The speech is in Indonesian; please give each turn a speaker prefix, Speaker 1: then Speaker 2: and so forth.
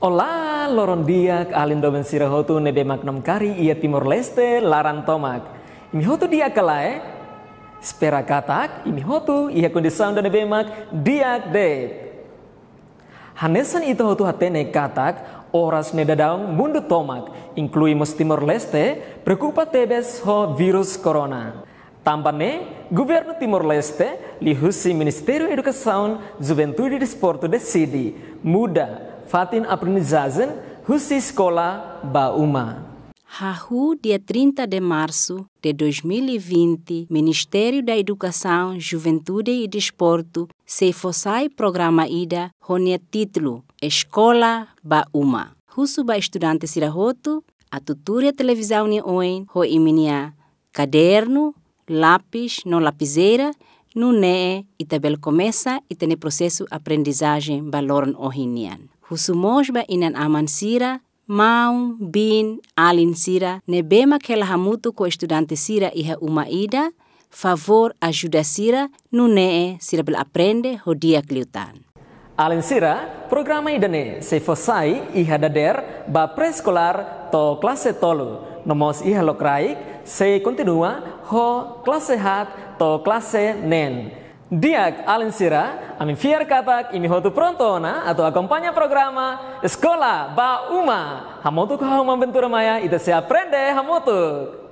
Speaker 1: Olá, loron dia alindo ben sira hotu nede magnam kari ia Timor Leste laran tomak. Imi hotu dia kalae spera katak imi hotu ia kondisam dan bemak diak dep. Hanesan itu hotu hatene katak oras neda daung mundu tomak inklui mus Timor Leste preocupa tebes ho virus corona. Tambane, Gubernur Timor-Leste, lihusi Ministerio Edukasaun, Juventudi e desidi muda Fatin Aprendizagem, Russi Escola Bauma.
Speaker 2: Rahu, dia 30 de março de 2020, Ministério da Educação, Juventude e Desporto, Seifosai Programa Ida, Ronia Título, Escola Bauma. Russo ba estudante Sirahoto, a tutoria televisão ni oin, ho iminia, caderno, lápis, não lapiseira, no NEE, e tabel começa e tem processo aprendizagem balorn ohinian. husumojba inan aman sira mau bin alin sira nebema kela hamutu ko estudante sira iha uma ida favor ajuda sira nunee
Speaker 1: sira bel aprende hodia kliutan. Alin sira programa idane se fosai iha dader ba preskolar to klase tolu nomos iha lokraik se kontinua ho klase hat to klase nen. Diak Alensira, amin fiar katak imi hotu prontona atau akompanya programa Sekolah Ba Uma. Hamotuk hau mambentura maya Ida se Prende, hamotuk.